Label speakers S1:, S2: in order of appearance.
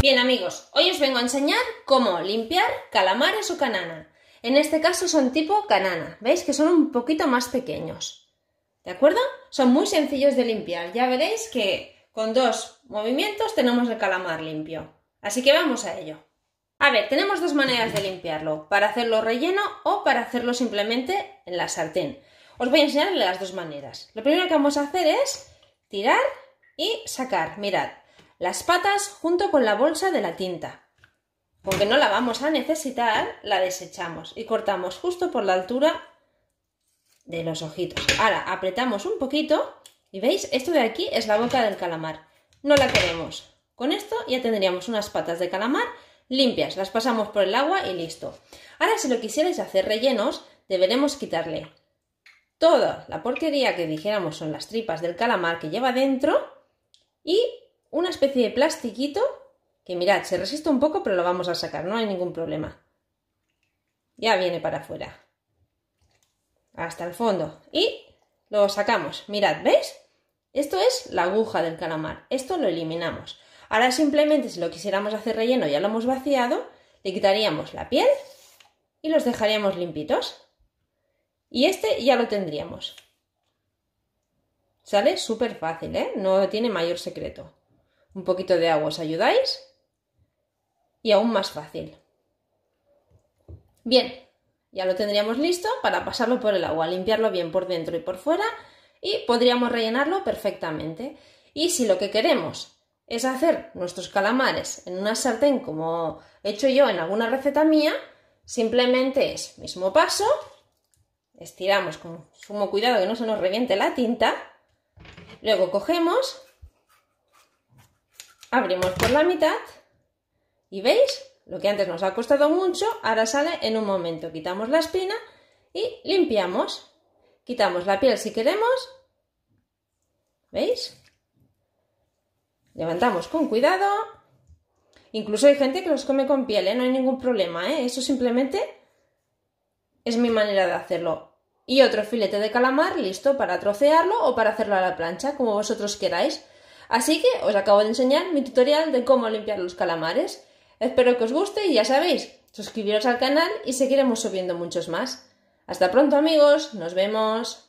S1: Bien amigos, hoy os vengo a enseñar cómo limpiar calamares o canana. En este caso son tipo canana, veis que son un poquito más pequeños. ¿De acuerdo? Son muy sencillos de limpiar. Ya veréis que con dos movimientos tenemos el calamar limpio. Así que vamos a ello. A ver, tenemos dos maneras de limpiarlo, para hacerlo relleno o para hacerlo simplemente en la sartén. Os voy a enseñar las dos maneras. Lo primero que vamos a hacer es tirar y sacar. Mirad, las patas junto con la bolsa de la tinta. Aunque no la vamos a necesitar, la desechamos y cortamos justo por la altura de los ojitos. Ahora apretamos un poquito y veis, esto de aquí es la boca del calamar. No la queremos. Con esto ya tendríamos unas patas de calamar limpias, las pasamos por el agua y listo. Ahora si lo quisierais hacer rellenos, deberemos quitarle toda la porquería que dijéramos son las tripas del calamar que lleva dentro y una especie de plastiquito que mirad, se resiste un poco, pero lo vamos a sacar, no hay ningún problema. Ya viene para afuera. Hasta el fondo. Y lo sacamos. Mirad, ¿veis? Esto es la aguja del calamar. Esto lo eliminamos. Ahora simplemente si lo quisiéramos hacer relleno, ya lo hemos vaciado, le quitaríamos la piel y los dejaríamos limpitos. Y este ya lo tendríamos. Sale súper fácil, ¿eh? No tiene mayor secreto un poquito de agua os ayudáis y aún más fácil. Bien, ya lo tendríamos listo para pasarlo por el agua, limpiarlo bien por dentro y por fuera y podríamos rellenarlo perfectamente. Y si lo que queremos es hacer nuestros calamares en una sartén como he hecho yo en alguna receta mía, simplemente es mismo paso, estiramos con sumo cuidado que no se nos reviente la tinta, luego cogemos Abrimos por la mitad y veis, lo que antes nos ha costado mucho, ahora sale en un momento. Quitamos la espina y limpiamos. Quitamos la piel si queremos. ¿Veis? Levantamos con cuidado. Incluso hay gente que los come con piel, ¿eh? no hay ningún problema. ¿eh? Eso simplemente es mi manera de hacerlo. Y otro filete de calamar listo para trocearlo o para hacerlo a la plancha, como vosotros queráis. Así que os acabo de enseñar mi tutorial de cómo limpiar los calamares. Espero que os guste y ya sabéis, suscribiros al canal y seguiremos subiendo muchos más. Hasta pronto amigos, nos vemos.